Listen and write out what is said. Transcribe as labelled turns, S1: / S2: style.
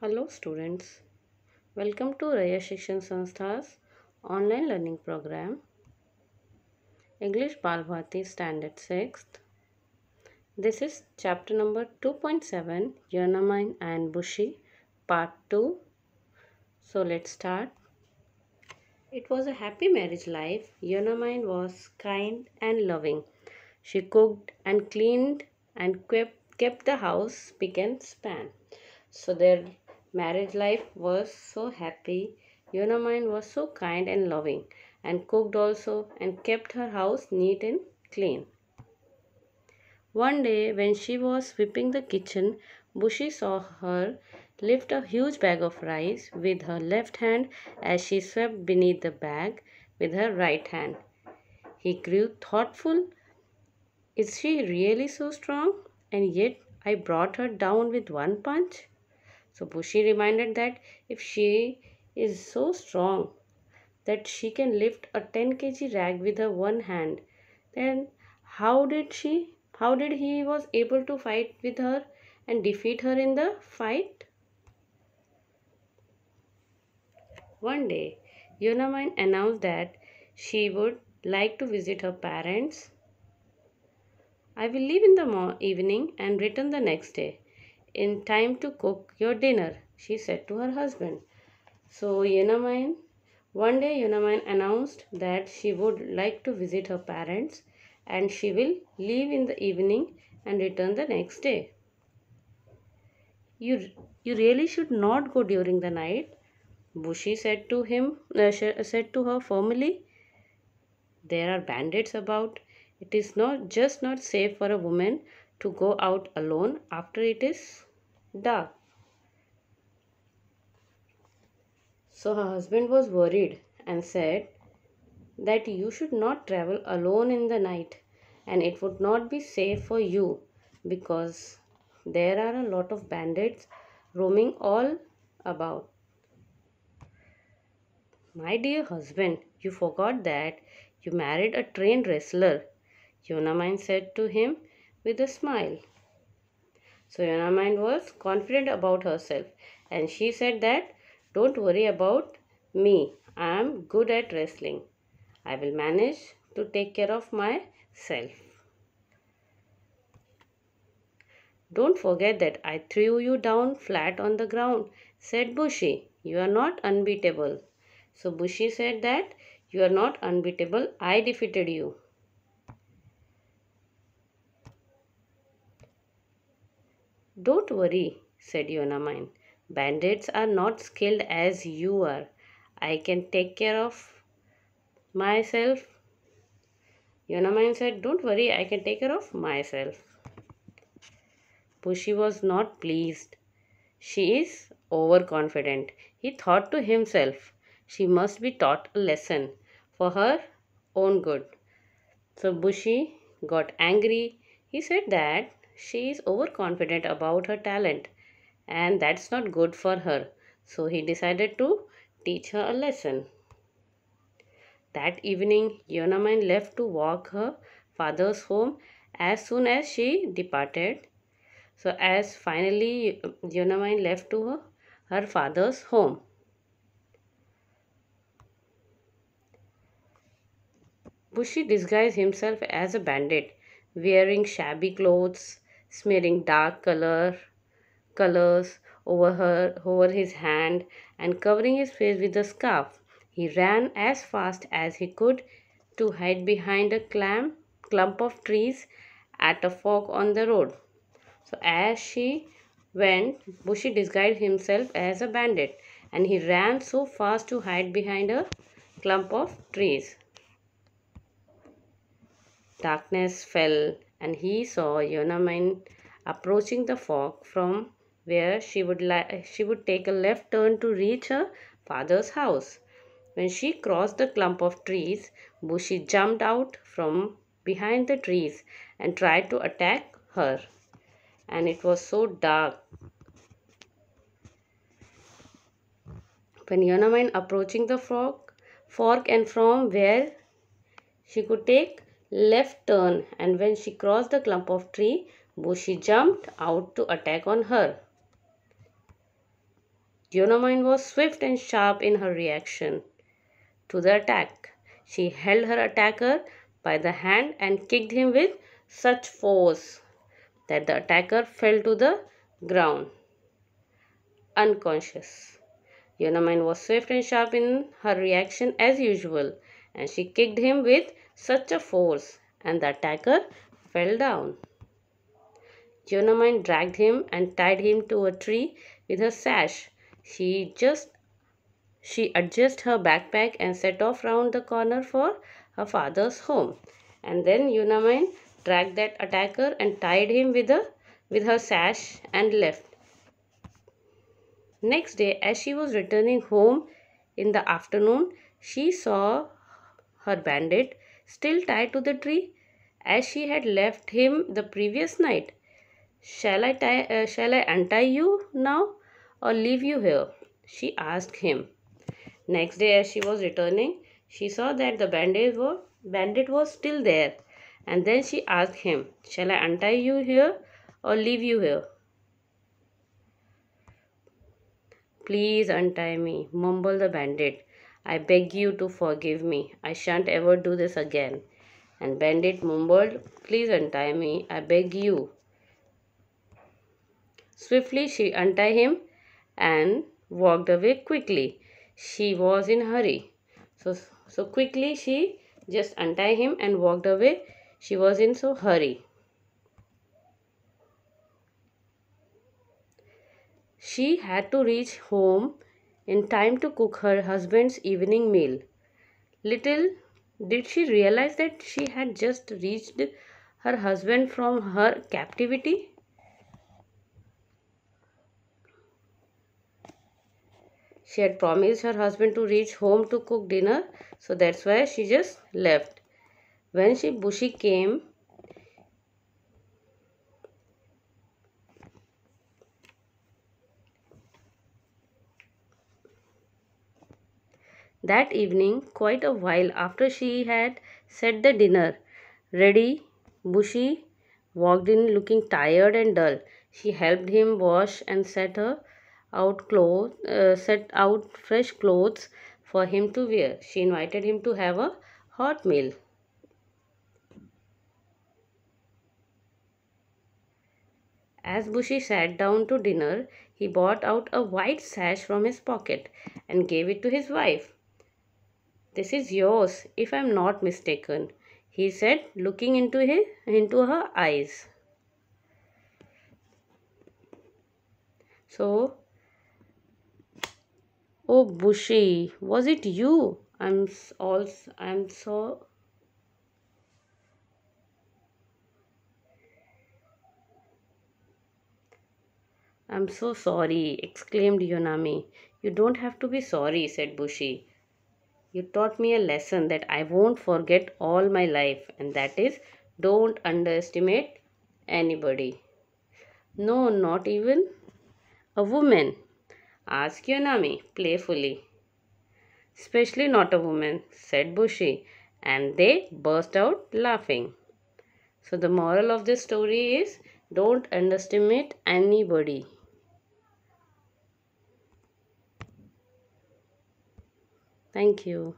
S1: Hello students, welcome to Raya Shikshan Sanstha's online learning program English Balbhati Standard 6th. This is chapter number 2.7 Yonamine and Bushi part 2. So let's start. It was a happy marriage life. Yonamine was kind and loving. She cooked and cleaned and kept the house spick and span. So there Marriage life was so happy. Yonamine was so kind and loving and cooked also and kept her house neat and clean. One day when she was sweeping the kitchen, Bushy saw her lift a huge bag of rice with her left hand as she swept beneath the bag with her right hand. He grew thoughtful. Is she really so strong? And yet I brought her down with one punch. So Bushi reminded that if she is so strong that she can lift a 10 kg rag with her one hand, then how did she how did he was able to fight with her and defeat her in the fight? One day, Yonamine announced that she would like to visit her parents. I will leave in the evening and return the next day in time to cook your dinner, she said to her husband. So Yenamine, one day Yenamine announced that she would like to visit her parents and she will leave in the evening and return the next day. You, you really should not go during the night, Bushi said to him, uh, said to her formally. There are bandits about. It is not just not safe for a woman to go out alone after it is dark. So her husband was worried and said that you should not travel alone in the night and it would not be safe for you because there are a lot of bandits roaming all about. My dear husband, you forgot that you married a trained wrestler. Yonamine said to him with a smile. So mind was confident about herself and she said that don't worry about me. I am good at wrestling. I will manage to take care of myself. Don't forget that I threw you down flat on the ground, said Bushi. You are not unbeatable. So Bushi said that you are not unbeatable. I defeated you. Don't worry, said Yonamine. Bandits are not skilled as you are. I can take care of myself. Yonamine said, Don't worry, I can take care of myself. Pushy was not pleased. She is overconfident. He thought to himself, She must be taught a lesson for her own good. So Bushy got angry. He said that she is overconfident about her talent and that's not good for her. So he decided to teach her a lesson. That evening, Yonamine left to walk her father's home as soon as she departed. So as finally Yonamine left to her, her father's home. Bushi disguised himself as a bandit, wearing shabby clothes smearing dark color colors over her over his hand and covering his face with a scarf. He ran as fast as he could to hide behind a clump, clump of trees at a fork on the road. So as she went, Bushy disguised himself as a bandit and he ran so fast to hide behind a clump of trees. Darkness fell, and he saw Yonamin approaching the fog from where she would, she would take a left turn to reach her father's house. When she crossed the clump of trees, Bushi jumped out from behind the trees and tried to attack her. And it was so dark. When Yonamin approaching the fork fork and from where she could take left turn and when she crossed the clump of tree, Bushi jumped out to attack on her. Yonamine was swift and sharp in her reaction to the attack. She held her attacker by the hand and kicked him with such force that the attacker fell to the ground unconscious. Yonamine was swift and sharp in her reaction as usual and she kicked him with such a force and the attacker fell down. Yonomine dragged him and tied him to a tree with her sash. She just she adjusted her backpack and set off round the corner for her father's home. And then Yonomine dragged that attacker and tied him with a with her sash and left. Next day, as she was returning home in the afternoon, she saw her bandit still tied to the tree as she had left him the previous night. Shall I, tie, uh, shall I untie you now or leave you here? She asked him. Next day as she was returning, she saw that the bandit, was bandit was still there. And then she asked him, shall I untie you here or leave you here? Please untie me, mumbled the bandit. I beg you to forgive me. I shan't ever do this again. And Bandit mumbled, Please untie me. I beg you. Swiftly she untied him and walked away quickly. She was in hurry. So, so quickly she just untied him and walked away. She was in so hurry. She had to reach home in time to cook her husband's evening meal. Little did she realize that she had just reached her husband from her captivity. She had promised her husband to reach home to cook dinner, so that's why she just left. When she Bushi came That evening, quite a while after she had set the dinner ready, Bushy walked in looking tired and dull. She helped him wash and set her out clothes, uh, set out fresh clothes for him to wear. She invited him to have a hot meal. As Bushy sat down to dinner, he brought out a white sash from his pocket and gave it to his wife. This is yours, if I am not mistaken, he said, looking into, his, into her eyes. So, oh Bushy, was it you? I'm also, I'm so I'm so sorry, exclaimed Yonami. You don't have to be sorry, said Bushi you taught me a lesson that I won't forget all my life, and that is don't underestimate anybody. No, not even a woman. your Yonami playfully. Especially not a woman, said Bushi, and they burst out laughing. So, the moral of this story is don't underestimate anybody. Thank you.